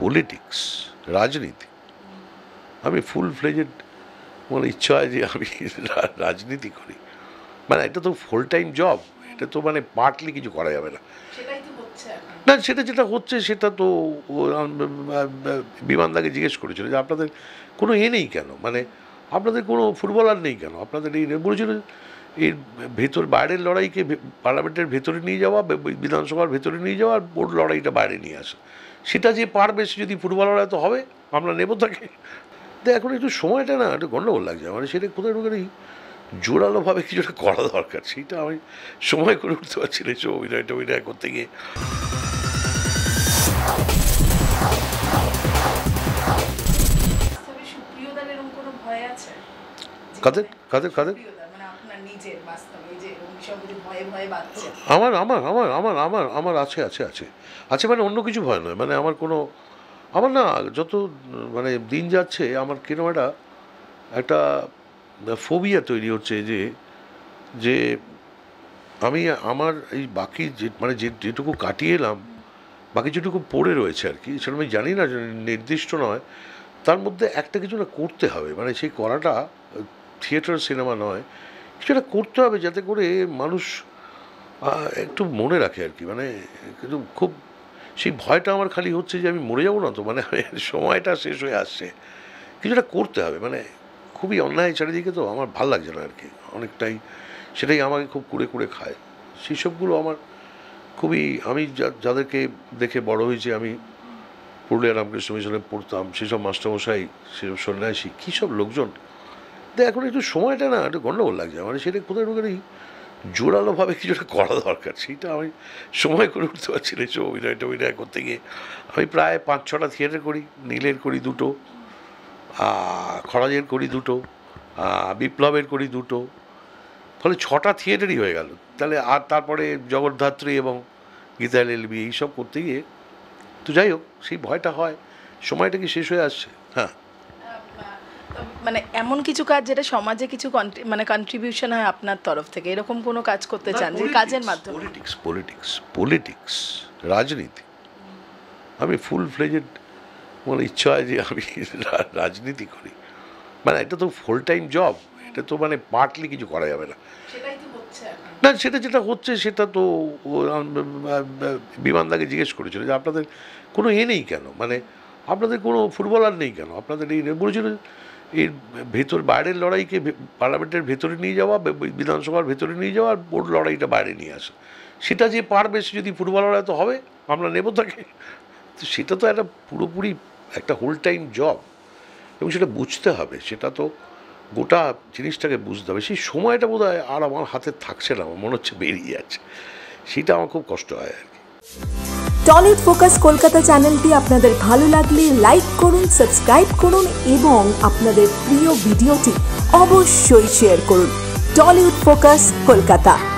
politics রাজনীতি আমি full fledged মানে ইচ্ছা হয় যে আমি রাজনীতি করি মানে এটা তো ফুল টাইম জব এটা তো মানে পার্টলি কিছু করা যাবে না না সেটা যেটা হচ্ছে সেটা তো বিমানদাকে জিজ্ঞেস করেছিল যে আপনাদের কোনো এ নেই কেন মানে আপনাদের কোনো ফুটবলার নেই কেন আপনাদের এই বলেছিল এর ভেতর বাইরের লড়াইকে পার্লামেন্টের ভেতরে নিয়ে যাওয়া বিধানসভার ভেতরে নিয়ে যাওয়া আর বোর্ড লড়াইটা বাইরে নিয়ে আসা সেটা যে পারবে সে যদি ফুটবল লড়াই তো হবে আমরা নেব তাকে এখন একটু সময়টা না একটু গণ্ডগোল লাগছে মানে সেটা কোথায় ঢুকে জোরালোভাবে কিছুটা করা দরকার সেটা আমি সময় করে উঠতে পারছি না এইসব অভিনয় টভিনয় করতে গিয়ে কাদের কাদের কাদের আমার আমার আমার আমার আমার আমার আছে আছে আছে আছে মানে অন্য কিছু ভয় নয় মানে আমার কোনো আমার না যত মানে দিন যাচ্ছে আমার কিরম একটা একটা ফোবিয়া তৈরি হচ্ছে যে যে আমি আমার এই বাকি যে মানে যে যেটুকু কাটিয়ে এলাম বাকি যেটুকু পড়ে রয়েছে আর কি সেটা আমি জানি না নির্দিষ্ট নয় তার মধ্যে একটা কিছু না করতে হবে মানে সেই করাটা থিয়েটার সিনেমা নয় সেটা করতে হবে যাতে করে মানুষ একটু মনে রাখে আর কি মানে কিন্তু খুব সেই ভয়টা আমার খালি হচ্ছে যে আমি মরে যাবো না তো মানে সময়টা শেষ হয়ে আসছে কিছুটা করতে হবে মানে খুবই অন্যায় চারিদিকে তো আমার ভাল লাগছে না আর কি অনেকটাই সেটাই আমাকে খুব কুড়ে কুড়ে খায় সেসবগুলো আমার খুবই আমি যাদেরকে দেখে বড় হয়েছি আমি পুরুলিয়া রামকৃষ্ণ মিশনে পড়তাম সেসব মাস্টারমশাই সেসব সন্ন্যাসী কী সব লোকজন তো এখন একটু সময়টা না একটু গণ্ডগোল লাগছে মানে সেটা কোথায় কোথায় জোরালোভাবে কিছুটা করা দরকার সেইটা আমি সময় করে উঠতে পারছি না এইসব অভিনয় টভিনয় করতে গিয়ে আমি প্রায় পাঁচ ছটা থিয়েটার করি নীলের করি দুটো খরাজের করি দুটো বিপ্লবের করি দুটো ফলে ছটা থিয়েটারই হয়ে গেল তাহলে আর তারপরে জগদ্ধাত্রী এবং গীতা এলবি এইসব করতে গিয়ে তো যাই হোক সেই ভয়টা হয় সময়টা কি শেষ হয়ে আসছে হ্যাঁ মানে এমন কিছু কাজ যেটা সমাজে কিছু মানে কন্ট্রিবিউশন হয় আপনার তরফ থেকে এরকম কোনো কাজ করতে চান যে কাজের মাধ্যমে পলিটিক্স পলিটিক্স পলিটিক্স রাজনীতি আমি ফুল ফ্লেজেড মানে ইচ্ছা হয় যে আমি রাজনীতি করি মানে এটা তো ফুল টাইম জব এটা তো মানে পার্টলি কিছু করা যাবে না না সেটা যেটা হচ্ছে সেটা তো বিমানদাকে জিজ্ঞেস করেছিল যে আপনাদের কোনো এ নেই কেন মানে আপনাদের কোনো ফুটবলার নেই কেন আপনাদের এই বলেছিল এর ভেতর বাইরের লড়াইকে পার্লামেন্টের ভেতরে নিয়ে যাওয়া বিধানসভার ভেতরে নিয়ে যাওয়া আর বোর্ড লড়াইটা বাইরে নিয়ে আসা সেটা যে পারবে সে যদি ফুটবল লড়াই তো হবে আমরা নেব তাকে তো সেটা তো একটা পুরোপুরি একটা হোল টাইম জব এবং সেটা বুঝতে হবে সেটা তো গোটা জিনিসটাকে বুঝতে হবে সেই সময়টা বোধ আর আমার হাতে থাকছে না আমার মনে হচ্ছে বেরিয়ে যাচ্ছে সেটা আমার খুব কষ্ট হয় আর কি টলিউড ফোকাস কলকাতা চ্যানেলটি আপনাদের ভালো লাগলে লাইক করুন সাবস্ক্রাইব করুন এবং আপনাদের প্রিয় ভিডিওটি অবশ্যই শেয়ার করুন টলিউড ফোকাস কলকাতা